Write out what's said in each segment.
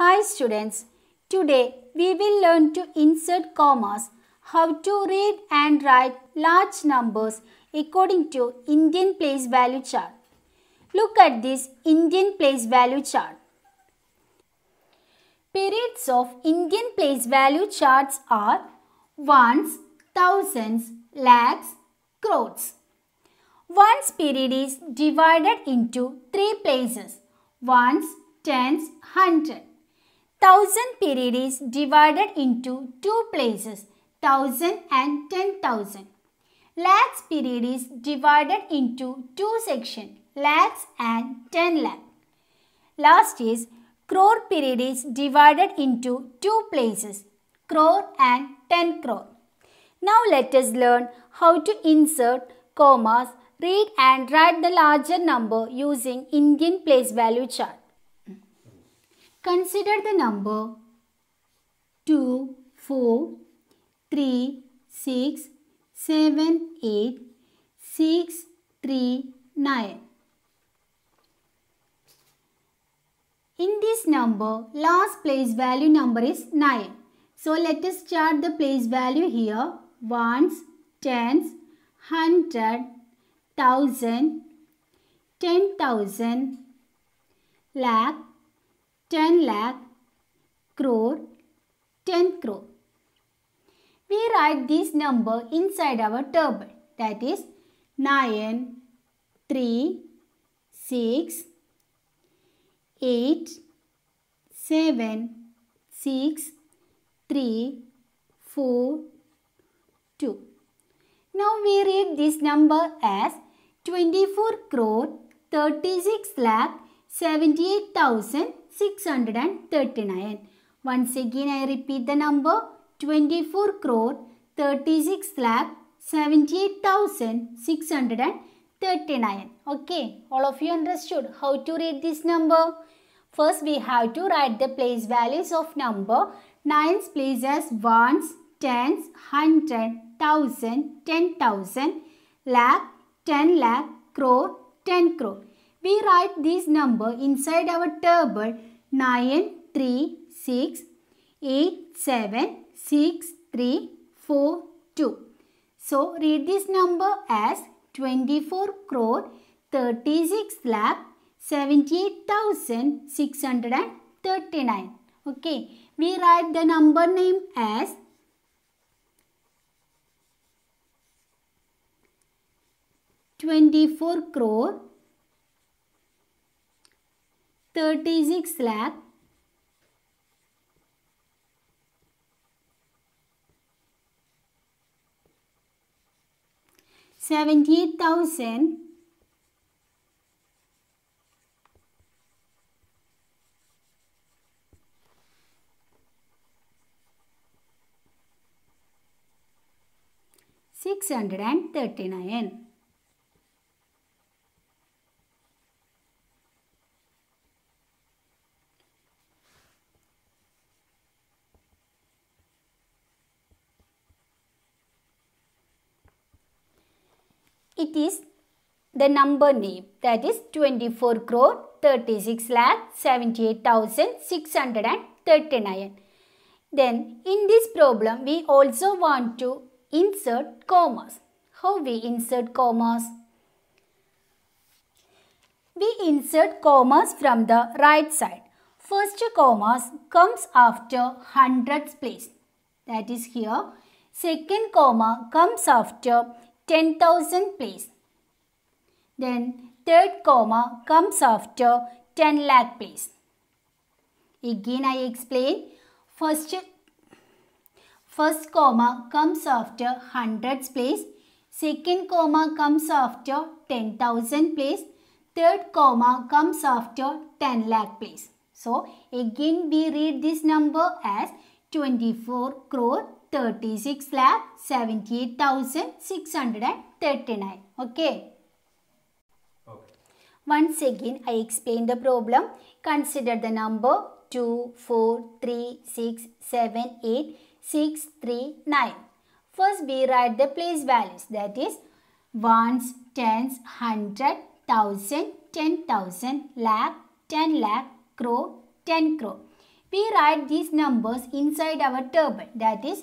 Hi students, today we will learn to insert commas, how to read and write large numbers according to Indian place value chart. Look at this Indian place value chart. Periods of Indian place value charts are ones, thousands, lakhs, crores. Ones period is divided into three places, ones, tens, hundred. Thousand period is divided into two places, thousand and ten thousand. Lakhs period is divided into two sections, lakhs and ten lakh. Last is crore period is divided into two places, crore and ten crore. Now let us learn how to insert commas, read and write the larger number using Indian place value chart. Consider the number 2, 4, 3, 6, 7, 8, 6, 3, 9. In this number, last place value number is 9. So let us chart the place value here. Ones, tens, hundred, thousand, ten thousand, lakh, 10 lakh, crore, 10 crore. We write this number inside our table that is 9, 3, 6, 8, 7, 6, 3, 4, 2. Now we read this number as 24 crore 36 lakh 78,000 639. Once again I repeat the number 24 crore 36 lakh 78,639. Okay, all of you understood how to read this number. First we have to write the place values of number. Nines place as ones, tens, hundred, thousand, ten thousand, lakh, ten lakh, crore, ten crore. We write this number inside our table 9, 3, 6, 8, 7, 6, 3, 4, 2. So read this number as 24 crore 36 lakh 78,639. Okay. We write the number name as Twenty-four crore 36 lakh Seventy-eight thousand six hundred and thirty-nine. it is the number name that is 24 crore 36 lakh 78,639. Then in this problem we also want to insert commas. How we insert commas? We insert commas from the right side. First commas comes after hundreds place that is here. Second comma comes after 10,000 place. Then third comma comes after 10 lakh place. Again I explain. First, first comma comes after hundreds place. Second comma comes after 10,000 place. Third comma comes after 10 lakh place. So again we read this number as 24 crore 36 lakh 78,639. Okay. okay. Once again, I explain the problem. Consider the number 2, 4, 3, 6, 7, 8, 6, 3, 9. First, we write the place values that is ones, tens, hundred, thousand, ten thousand, lakh, ten lakh, crore, ten crore. We write these numbers inside our table that is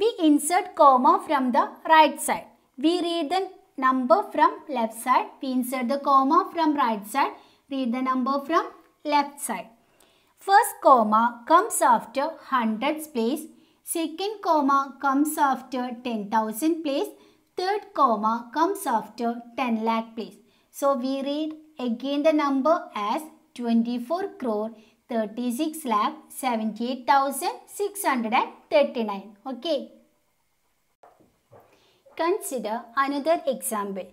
we insert comma from the right side. We read the number from left side. We insert the comma from right side. Read the number from left side. First comma comes after 100 place. Second comma comes after 10,000 place. Third comma comes after 10 lakh place. So we read again the number as 24 crore 36 lakh 78,639. Okay. Consider another example.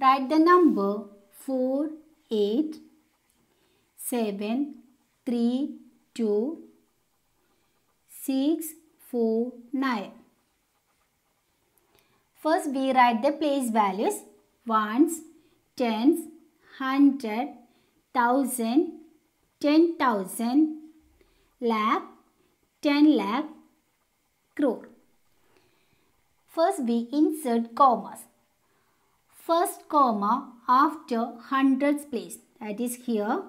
Write the number 4, 8, 7, 3, 2, 6, 4, 9. First we write the place values ones, tens, hundred, thousand, 10 thousand, lakh, 10 lakh, crore. First we insert commas. First comma after hundreds place that is here.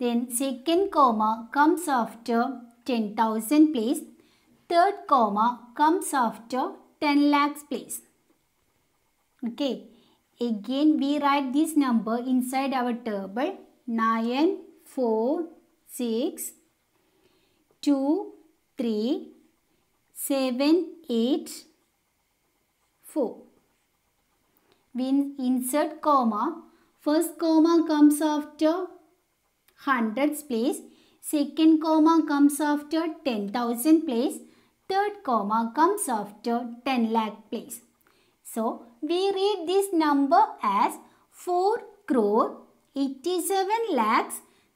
Then second comma comes after 10,000 place. Third comma comes after 10 lakhs place. Okay. Again we write this number inside our table 9 4, 6, 2, 3, 7, 8, 4. We insert comma. First comma comes after hundreds place. Second comma comes after 10,000 place. Third comma comes after 10 lakh place. So, we read this number as 4 crore 87 lakhs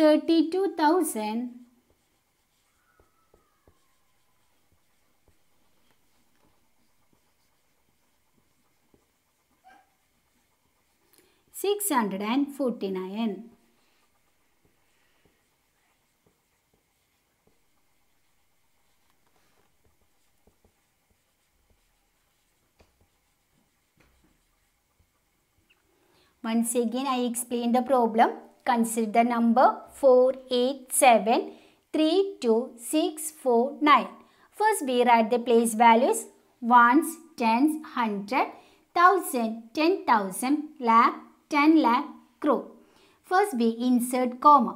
Six hundred and forty nine. Once again I explain the problem consider the number 4873269. First we write the place values ones, tens, hundred, thousand, ten thousand, lakh, ten lakh, crore. First we insert comma.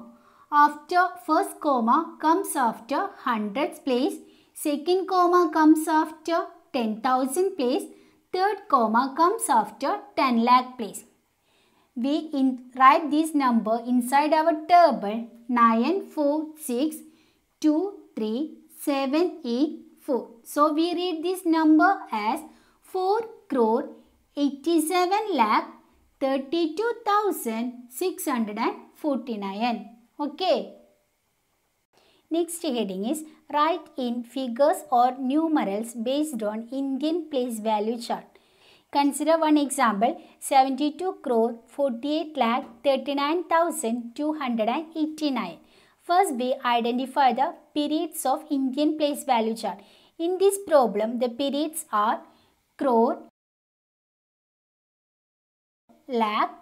After first comma comes after hundreds place. Second comma comes after ten thousand place. Third comma comes after ten lakh place we in, write this number inside our table 9, 4, 6, 2, 3, 7, 8, 4. So we read this number as 4 crore 87 lakh 32,649. Okay. Next heading is write in figures or numerals based on Indian place value chart. Consider one example 72 crore 48 lakh 39,289. First we identify the periods of Indian place value chart. In this problem the periods are crore, lakh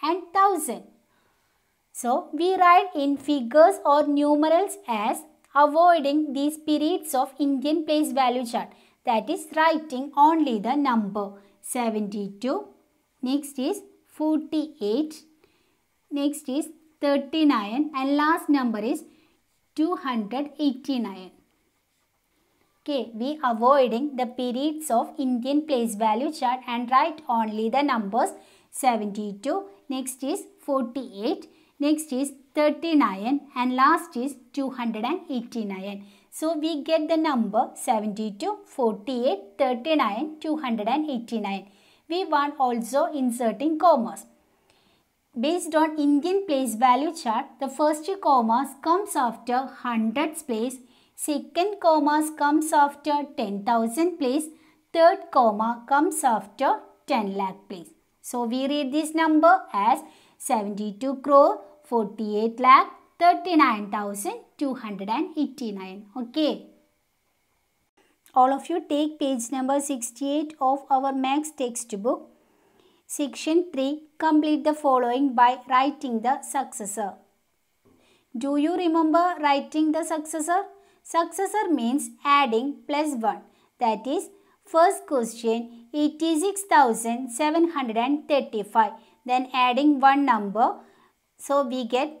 and thousand. So we write in figures or numerals as avoiding these periods of Indian place value chart that is writing only the number 72. Next is 48. Next is 39 and last number is 289. Okay, we avoiding the periods of Indian place value chart and write only the numbers 72. Next is 48. Next is 39 and last is 289. So we get the number 72, 48, 39, 289. We want also inserting commas. Based on Indian place value chart, the first comma comes after hundreds place, second comma comes after 10,000 place, third comma comes after 10 lakh place. So we read this number as 72 crore, 48 lakh, 39,289. Okay. All of you take page number 68 of our max textbook. Section 3. Complete the following by writing the successor. Do you remember writing the successor? Successor means adding plus 1. That is, first question 86,735. Then adding one number. So we get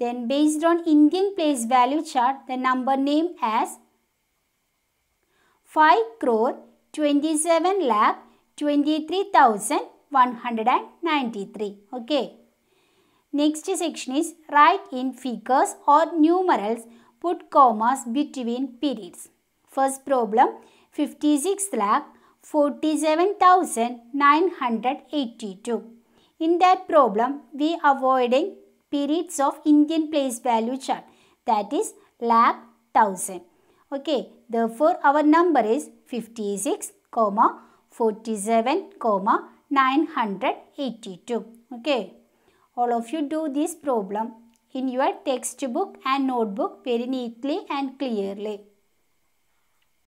Then based on Indian place value chart, the number name as 5 crore 27 lakh 23,193. Okay. Next section is write in figures or numerals, put commas between periods. First problem 56 lakh 47,982. In that problem, we avoiding periods of Indian place value chart that is lap 1000. Okay, therefore our number is 56, comma 47, comma 982. Okay, all of you do this problem in your textbook and notebook very neatly and clearly.